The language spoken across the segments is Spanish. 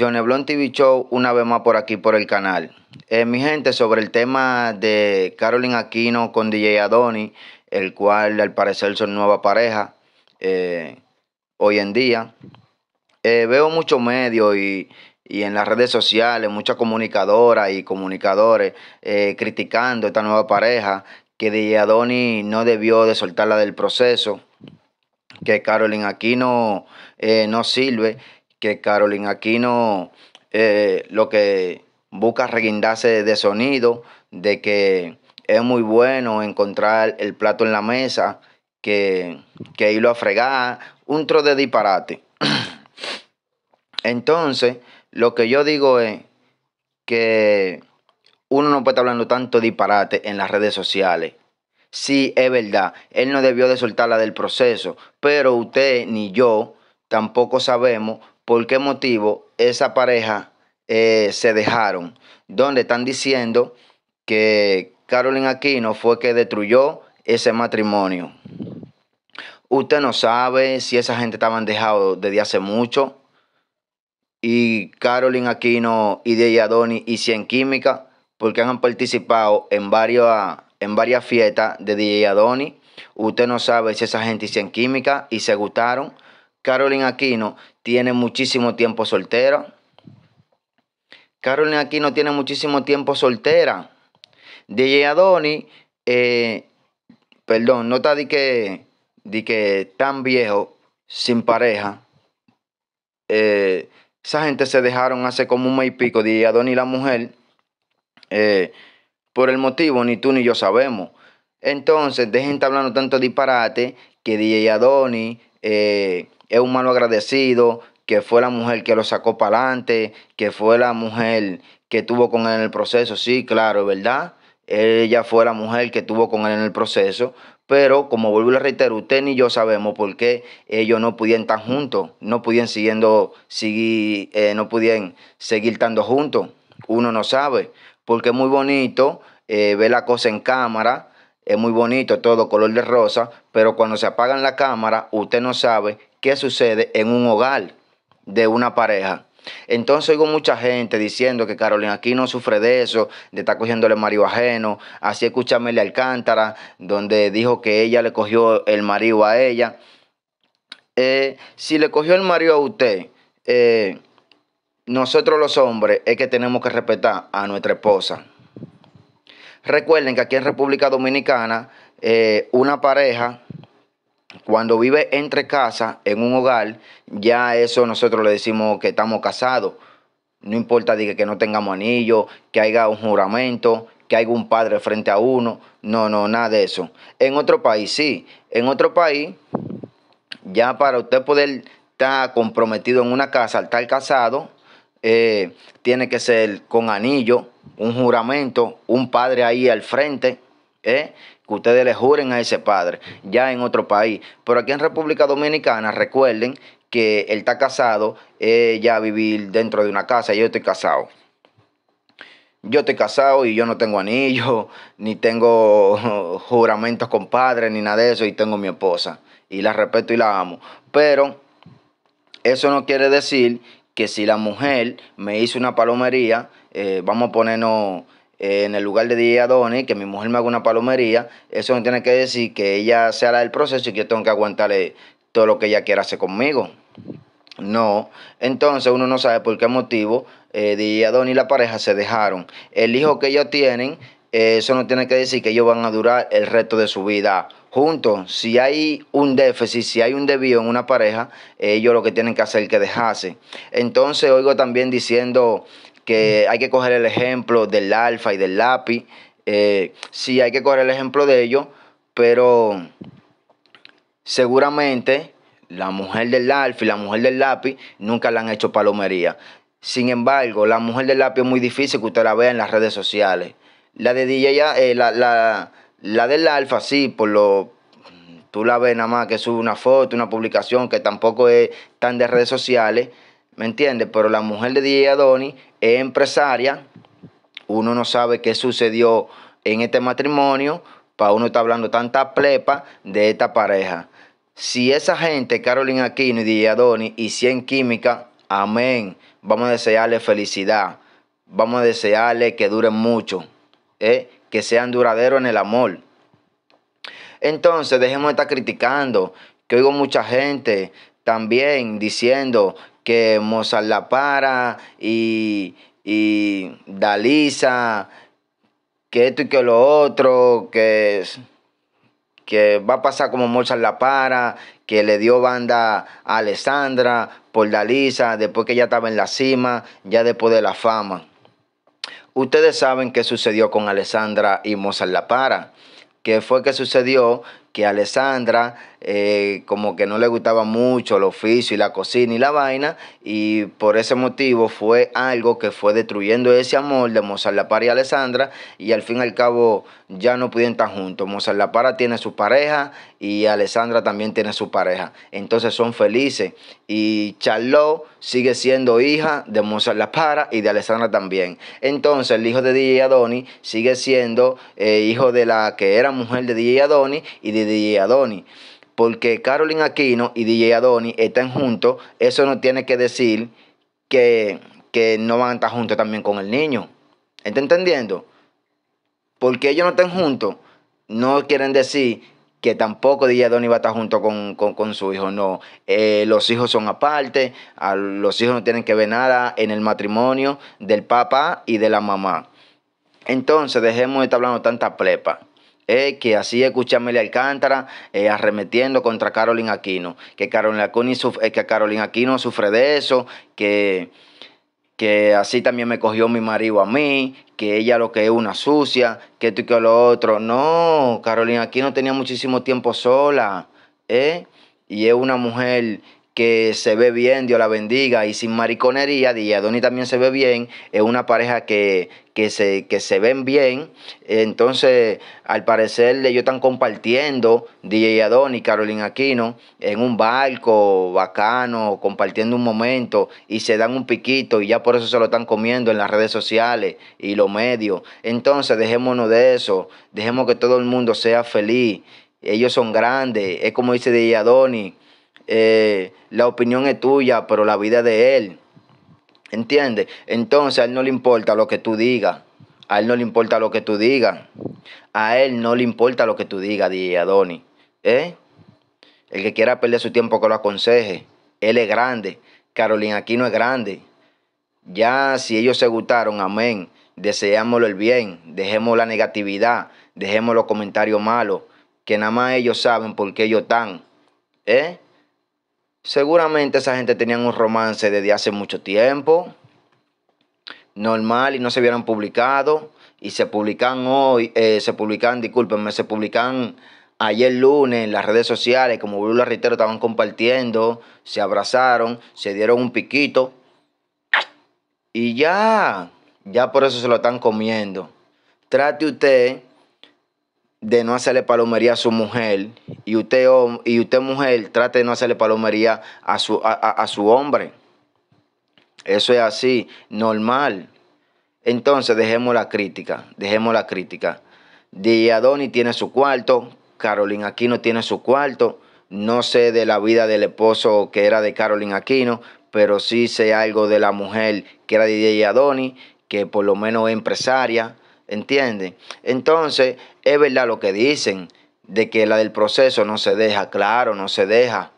John TV una vez más por aquí por el canal. Eh, mi gente, sobre el tema de Carolyn Aquino con DJ Adoni, el cual al parecer son nueva pareja eh, hoy en día. Eh, veo muchos medios y, y, en las redes sociales, muchas comunicadoras y comunicadores criticando esta nueva pareja, que DJ Adoni no debió de soltarla del proceso, que Carolyn Aquino no sirve que Carolina Aquino eh, lo que busca reguindarse de sonido, de que es muy bueno encontrar el plato en la mesa, que, que irlo a fregar, un tro de disparate. Entonces, lo que yo digo es que uno no puede estar hablando tanto disparate en las redes sociales. Sí, es verdad, él no debió de soltarla del proceso, pero usted ni yo tampoco sabemos por qué motivo esa pareja eh, se dejaron, donde están diciendo que Carolyn Aquino fue que destruyó ese matrimonio. Usted no sabe si esa gente estaban dejados desde hace mucho. Y Carolyn Aquino y de Adoni y Química, porque han participado en varias, en varias fiestas de DJ Adoni. Usted no sabe si esa gente hicieron química y se gustaron. Carolyn Aquino tiene muchísimo tiempo soltera. aquí no tiene muchísimo tiempo soltera. DJ Adoni, eh, perdón, nota de que, di que tan viejo, sin pareja. Eh, esa gente se dejaron hace como un mes y pico, DJ Adoni y la mujer. Eh, por el motivo, ni tú ni yo sabemos. Entonces, dejen de hablando tanto disparate que DJ Adoni, es un malo agradecido, que fue la mujer que lo sacó para adelante, que fue la mujer que tuvo con él en el proceso, sí, claro, ¿verdad? Ella fue la mujer que tuvo con él en el proceso, pero como vuelvo a reiterar... usted ni yo sabemos por qué ellos no pudieron estar juntos, no pudieron siguiendo, seguir, eh, no pudieron seguir estando juntos. Uno no sabe, porque es muy bonito eh, ver la cosa en cámara, es muy bonito todo color de rosa, pero cuando se apagan la cámara, usted no sabe qué sucede en un hogar de una pareja. Entonces oigo mucha gente diciendo que Carolina aquí no sufre de eso, de estar cogiéndole marido ajeno. Así escucha Meli Alcántara, donde dijo que ella le cogió el marido a ella. Eh, si le cogió el marido a usted, eh, nosotros los hombres es que tenemos que respetar a nuestra esposa. Recuerden que aquí en República Dominicana, eh, una pareja cuando vive entre casa, en un hogar, ya eso nosotros le decimos que estamos casados. No importa diga, que no tengamos anillo, que haya un juramento, que haya un padre frente a uno. No, no, nada de eso. En otro país, sí. En otro país, ya para usted poder estar comprometido en una casa, al estar casado, eh, tiene que ser con anillo, un juramento, un padre ahí al frente, eh, que ustedes le juren a ese padre ya en otro país. Pero aquí en República Dominicana, recuerden que él está casado, eh, ya vivir dentro de una casa, yo estoy casado. Yo estoy casado y yo no tengo anillo, ni tengo juramentos con padres, ni nada de eso, y tengo mi esposa. Y la respeto y la amo. Pero eso no quiere decir que si la mujer me hizo una palomería, eh, vamos a ponernos eh, en el lugar de DJ Adonis, que mi mujer me haga una palomería, eso no tiene que decir que ella se la el proceso y que yo tengo que aguantarle todo lo que ella quiera hacer conmigo. No, entonces uno no sabe por qué motivo eh, DJ y la pareja se dejaron. El hijo que ellos tienen, eh, eso no tiene que decir que ellos van a durar el resto de su vida juntos. Si hay un déficit, si hay un debido en una pareja, ellos lo que tienen que hacer es que dejase. Entonces oigo también diciendo que hay que coger el ejemplo del alfa y del lápiz. Eh, sí, hay que coger el ejemplo de ellos, pero seguramente la mujer del alfa y la mujer del lápiz nunca la han hecho palomería. Sin embargo, la mujer del lápiz es muy difícil que usted la vea en las redes sociales. La de DJ, eh, la, la del alfa, sí, por lo, tú la ves nada más que sube una foto, una publicación que tampoco es tan de redes sociales. ¿me entiendes? Pero la mujer de DJ Adoni es empresaria, uno no sabe qué sucedió en este matrimonio, para uno está hablando tanta plepa de esta pareja. Si esa gente, Carolina Aquino y DJ Adoni, y 100 Química, amén, vamos a desearle felicidad, vamos a desearle que duren mucho, ¿eh? que sean duraderos en el amor. Entonces, dejemos de estar criticando, que oigo mucha gente también diciendo que Mozart La Para y, y Dalisa, que esto y que lo otro, que, que va a pasar como Mozart La Para, que le dio banda a Alessandra por Dalisa, después que ya estaba en la cima, ya después de la fama. Ustedes saben qué sucedió con Alessandra y Mozart La Para, que fue que sucedió que a Alessandra eh, como que no le gustaba mucho el oficio y la cocina y la vaina y por ese motivo fue algo que fue destruyendo ese amor de Mozart La Para y Alessandra y al fin y al cabo ya no pudieron estar juntos. Mozart La Para tiene su pareja y Alessandra también tiene su pareja. Entonces son felices y Charlot sigue siendo hija de Mozart Las Para y de Alessandra también. Entonces, el hijo de DJ Adoni sigue siendo eh, hijo de la que era mujer de DJ Adoni y de DJ Adoni. Porque Carolyn Aquino y DJ Adoni están juntos, eso no tiene que decir que, que no van a estar juntos también con el niño. ¿Está entendiendo? Porque ellos no están juntos, no quieren decir que tampoco DJ Donny va a estar junto con, su hijo, no. Eh, los hijos son aparte, a los hijos no tienen que ver nada en el matrimonio del papá y de la mamá. Entonces, dejemos de estar hablando tanta plepa. que así escuché Alcántara eh, arremetiendo contra Carolina Aquino, que Carolina eh, que Carolina Aquino sufre de eso, que que así también me cogió mi marido a mí, que ella lo que es una sucia, que tú y que lo otro. No, Carolina aquí no tenía muchísimo tiempo sola, ¿eh? Y es una mujer que se ve bien, Dios la bendiga, y sin mariconería, DJ también se ve bien, es una pareja que, se, se ven bien, entonces al parecer ellos están compartiendo, DJ y Carolina Aquino, en un barco bacano, compartiendo un momento, y se dan un piquito, y ya por eso se lo están comiendo en las redes sociales y los medios, entonces dejémonos de eso, dejemos que todo el mundo sea feliz, ellos son grandes, es como dice DJ Adonis, eh, la opinión es tuya, pero la vida es de él. ¿Entiendes? Entonces a él no le importa lo que tú digas. A él no le importa lo que tú digas. A él no le importa lo que tú digas, DJ Adoni. ¿Eh? El que quiera perder su tiempo que lo aconseje. Él es grande. Carolina aquí no es grande. Ya si ellos se gustaron, amén. Deseámoslo el bien. Dejemos la negatividad. Dejemos los comentarios malos. Que nada más ellos saben por qué ellos están. ¿Eh? Seguramente esa gente tenían un romance desde hace mucho tiempo, normal, y no se hubieran publicado, y se publican hoy, eh, se publican, discúlpenme, se publican ayer lunes en las redes sociales, como Lula Ritero, estaban compartiendo, se abrazaron, se dieron un piquito, y ya, ya por eso se lo están comiendo. Trate usted de no hacerle palomería a su mujer y usted, y usted mujer trate de no hacerle palomería a su, a, su hombre. Eso es así, normal. Entonces dejemos la crítica, dejemos la crítica. Diadoni tiene su cuarto, Carolina Aquino tiene su cuarto. No sé de la vida del esposo que era de Carolina Aquino, pero sí sé algo de la mujer que era de Diadoni, que por lo menos es empresaria, ¿Entienden? Entonces, es verdad lo que dicen, de que la del proceso no se deja, claro, no se deja,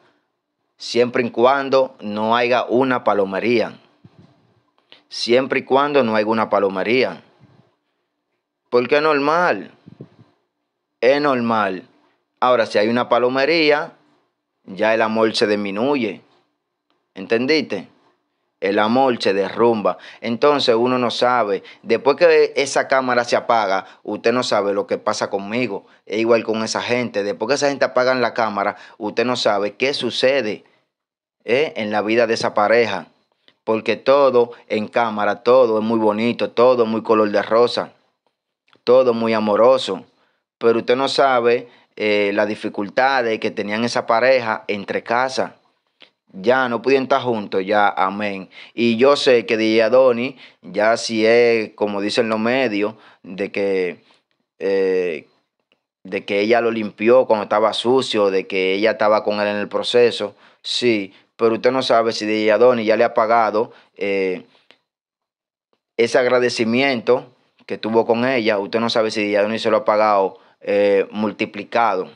siempre y cuando no haya una palomería. Siempre y cuando no haya una palomería. Porque es normal. Es normal. Ahora, si hay una palomería, ya el amor se disminuye. ¿Entendiste? el amor se derrumba. Entonces uno no sabe, después que esa cámara se apaga, usted no sabe lo que pasa conmigo, es igual con esa gente, después que esa gente apaga la cámara, usted no sabe qué sucede eh, en la vida de esa pareja, porque todo en cámara, todo es muy bonito, todo es muy color de rosa, todo muy amoroso, pero usted no sabe eh, las dificultades que tenían esa pareja entre casa ya, no pudieron estar juntos, ya, amén. Y yo sé que DJ Adoni, ya si es, como dicen los medios, de que, eh, de que ella lo limpió cuando estaba sucio, de que ella estaba con él en el proceso, sí, pero usted no sabe si DJ Adoni ya le ha pagado eh, ese agradecimiento que tuvo con ella, usted no sabe si DJ se lo ha pagado eh, multiplicado.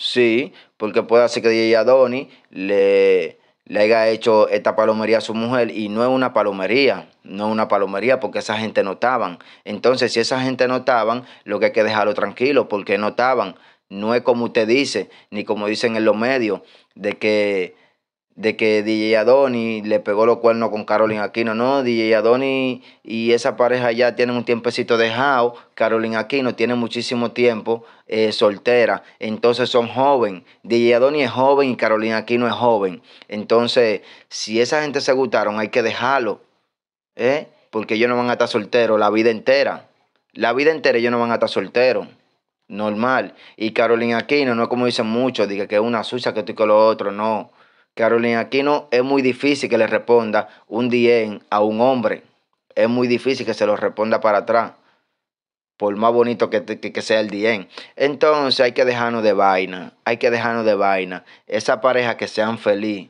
Sí, porque puede ser que DJ Adoni le, le haya hecho esta palomería a su mujer y no es una palomería, no es una palomería porque esa gente notaban. Entonces, si esa gente notaban, lo que hay que dejarlo tranquilo porque notaban. No es como usted dice, ni como dicen en los medios, de que de que DJ Adoni le pegó los cuernos con carolina Aquino. No, DJ Adoni y esa pareja ya tienen un tiempecito dejado. Carolina Aquino tiene muchísimo tiempo eh, soltera. Entonces son joven. DJ Adoni es joven y Carolina Aquino es joven. Entonces, si esa gente se gustaron, hay que dejarlo. ¿eh? Porque ellos no van a estar solteros la vida entera. La vida entera ellos no van a estar solteros normal. Y Carolina Aquino no es como dicen muchos, diga que es una sucia que estoy con lo otro, no. Carolina Aquino es muy difícil que le responda un dien a un hombre. Es muy difícil que se lo responda para atrás. Por más bonito que, que, sea el dien. Entonces hay que dejarnos de vaina. Hay que dejarnos de vaina. Esa pareja que sean feliz.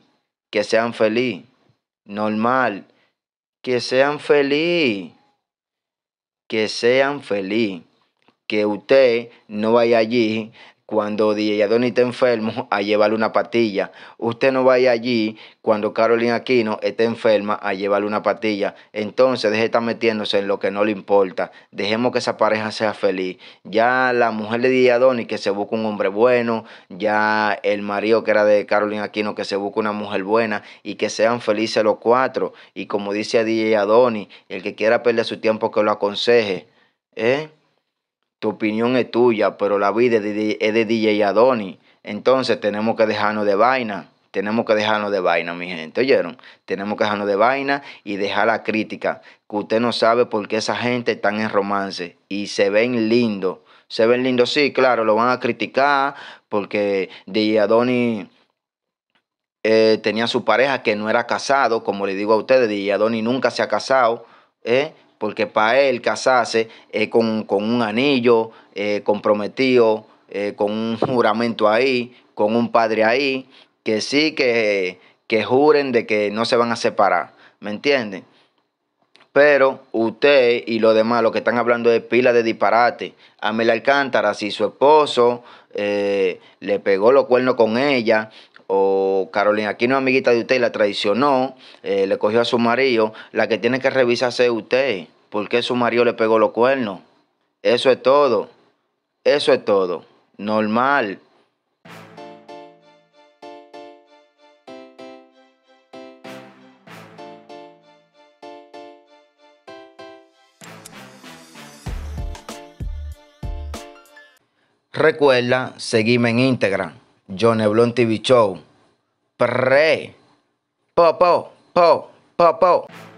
Que sean feliz. Normal. Que sean feliz. Que sean feliz. Que usted no vaya allí cuando DJ Adonis está enfermo a llevarle una patilla. Usted no vaya allí cuando Carolina Aquino esté enferma a llevarle una patilla. Entonces deje de estar metiéndose en lo que no le importa. Dejemos que esa pareja sea feliz. Ya la mujer de DJ Adonis que se busque un hombre bueno. Ya el marido que era de Carolina Aquino que se busque una mujer buena. Y que sean felices los cuatro. Y como dice a DJ Adoni, el que quiera perder su tiempo que lo aconseje. ¿Eh? tu opinión es tuya, pero la vida es de, DJ Adoni. Entonces tenemos que dejarnos de vaina. Tenemos que dejarnos de vaina, mi gente. ¿Oyeron? Tenemos que dejarnos de vaina y dejar la crítica. Que usted no sabe por qué esa gente está en romance y se ven lindos. Se ven lindos, sí, claro, lo van a criticar porque DJ Adoni eh, tenía su pareja que no era casado. Como le digo a ustedes, DJ Adoni nunca se ha casado. ¿eh? porque para él casarse eh, con, un anillo eh, comprometido, eh, con un juramento ahí, con un padre ahí, que sí que, que juren de que no se van a separar, ¿me entienden? Pero usted y los demás, lo que están hablando de pila de disparate, Amel Alcántara, si su esposo eh, le pegó los cuernos con ella, o Carolina una amiguita de usted, la traicionó, eh, le cogió a su marido, la que tiene que revisarse es usted, porque su marido le pegó los cuernos. Eso es todo. Eso es todo. Normal. Recuerda seguirme en Instagram John Neblon TV Show. Pre. Popo, po, po,